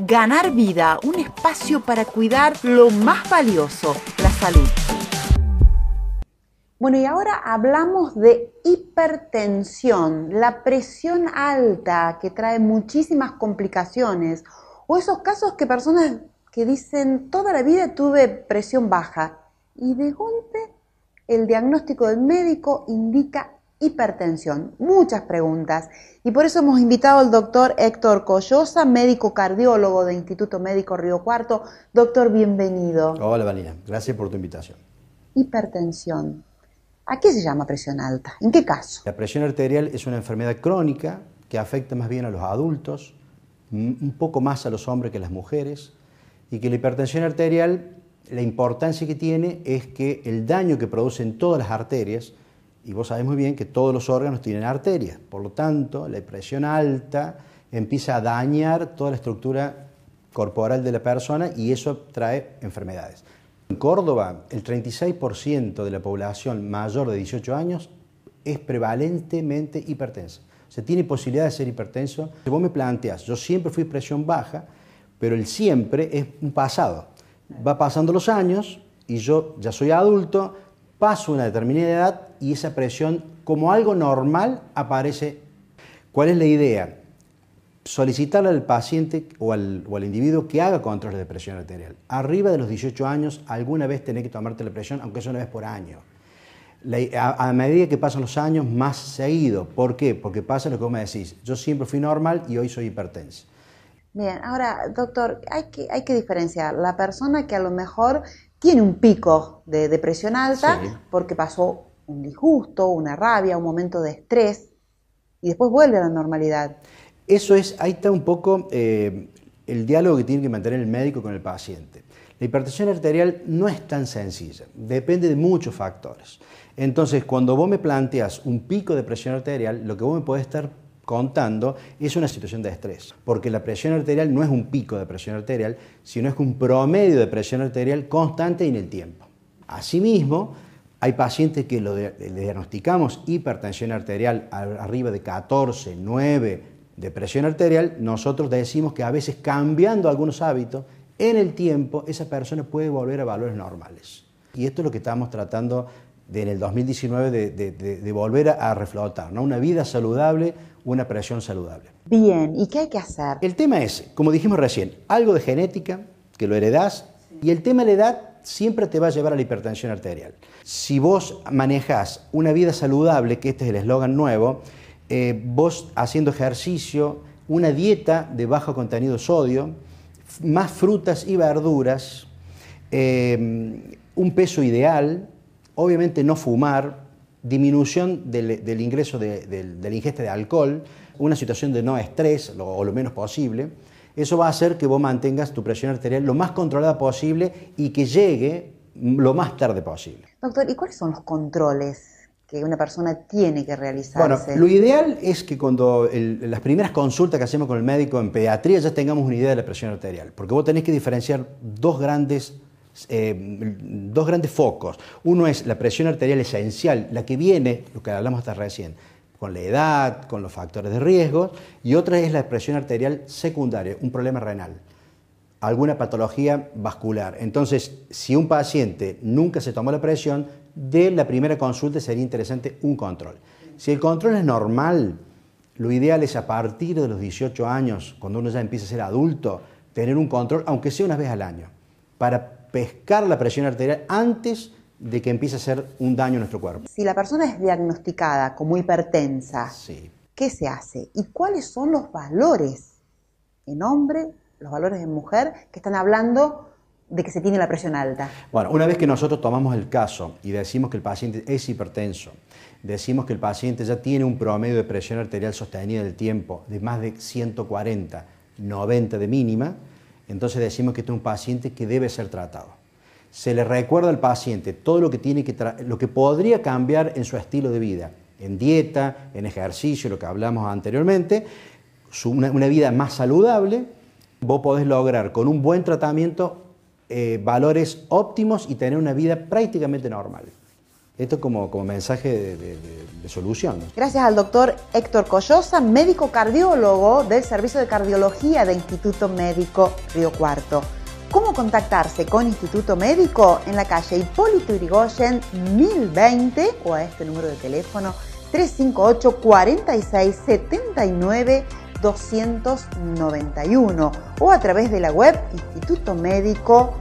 Ganar Vida, un espacio para cuidar lo más valioso, la salud. Bueno, y ahora hablamos de hipertensión, la presión alta que trae muchísimas complicaciones, o esos casos que personas que dicen toda la vida tuve presión baja y de golpe el diagnóstico del médico indica hipertensión, muchas preguntas. Y por eso hemos invitado al doctor Héctor Collosa, médico cardiólogo del Instituto Médico Río Cuarto. Doctor, bienvenido. Hola, Valina, Gracias por tu invitación. Hipertensión. ¿A qué se llama presión alta? ¿En qué caso? La presión arterial es una enfermedad crónica que afecta más bien a los adultos, un poco más a los hombres que a las mujeres, y que la hipertensión arterial, la importancia que tiene es que el daño que producen todas las arterias, y vos sabés muy bien que todos los órganos tienen arterias, por lo tanto, la presión alta empieza a dañar toda la estructura corporal de la persona y eso trae enfermedades. En Córdoba, el 36% de la población mayor de 18 años es prevalentemente hipertensa. se tiene posibilidad de ser hipertenso. Si vos me planteas, yo siempre fui presión baja, pero el siempre es un pasado. Va pasando los años y yo ya soy adulto, paso una determinada edad y esa presión como algo normal aparece. ¿Cuál es la idea? Solicitarle al paciente o al, individuo que haga controles de presión arterial. Arriba de los 18 años, alguna vez tenés que tomarte la presión, aunque sea una vez por año. a, medida que pasan los años, más seguido. ¿Por qué? Porque pasa lo que vos me decís. Yo siempre fui normal y hoy soy hipertenso. Bien, ahora, doctor, hay que, hay que diferenciar la persona que a lo mejor tiene un pico de depresión alta porque pasó un disgusto, una rabia, un momento de estrés y después vuelve a la normalidad. Eso es, ahí está un poco eh, el diálogo que tiene que mantener el médico con el paciente. La hipertensión arterial no es tan sencilla, depende de muchos factores. Entonces, cuando vos me planteas un pico de presión arterial, lo que vos me podés estar contando es una situación de estrés, porque la presión arterial no es un pico de presión arterial, sino es un promedio de presión arterial constante en el tiempo. Asimismo, hay pacientes que lo le diagnosticamos hipertensión arterial arriba de 14, 9 de presión arterial, nosotros decimos que a veces cambiando algunos hábitos, en el tiempo esa persona puede volver a valores normales. Y esto es lo que estamos tratando de, en el 2019 de, volver a, reflotar, ¿no? una vida saludable, una presión saludable. Bien, ¿y qué hay que hacer? El tema es, como dijimos recién, algo de genética, que lo heredás, y el tema de la edad siempre te va a llevar a la hipertensión arterial. Si vos manejás una vida saludable, que este es el eslogan nuevo, eh, vos haciendo ejercicio, una dieta de bajo contenido sodio, más frutas y verduras, eh, un peso ideal, obviamente no fumar, disminución del, ingreso del, ingeste de alcohol, una situación de no estrés o lo menos posible. Eso va a hacer que vos mantengas tu presión arterial lo más controlada posible y que llegue lo más tarde posible. Doctor, ¿y cuáles son los controles que una persona tiene que realizar? Bueno, lo ideal es que cuando las primeras consultas que hacemos con el médico en pediatría ya tengamos una idea de la presión arterial, porque vos tenés que diferenciar dos grandes eh, dos grandes focos. Uno es la presión arterial esencial, la que viene, lo que hablamos hasta recién, con la edad, con los factores de riesgo, y otra es la presión arterial secundaria, un problema renal, alguna patología vascular. Entonces, si un paciente nunca se tomó la presión, de la primera consulta sería interesante un control. Si el control es normal, lo ideal es a partir de los 18 años, cuando uno ya empieza a ser adulto, tener un control, aunque sea una vez al año, para pescar la presión arterial antes de que empiece a hacer un daño a nuestro cuerpo. Si la persona es diagnosticada como hipertensa, ¿qué se hace? ¿Y cuáles son los valores en hombre, los valores en mujer, que están hablando de que se tiene la presión alta? Bueno, una vez que nosotros tomamos el caso y decimos que el paciente es hipertenso, decimos que el paciente ya tiene un promedio de presión arterial sostenida del tiempo de más de 140, 90 de mínima, entonces decimos que este es un paciente que debe ser tratado. Se le recuerda al paciente todo lo que, tiene que lo que podría cambiar en su estilo de vida, en dieta, en ejercicio, lo que hablamos anteriormente, una, vida más saludable, vos podés lograr con un buen tratamiento eh, valores óptimos y tener una vida prácticamente normal. Esto como, como mensaje de, solución. Gracias al doctor Héctor Collosa, médico cardiólogo del Servicio de Cardiología de Instituto Médico Río Cuarto. ¿Cómo contactarse con Instituto Médico? En la calle Hipólito Yrigoyen 1020 o a este número de teléfono 358 46 79 291 o a través de la web institutomédico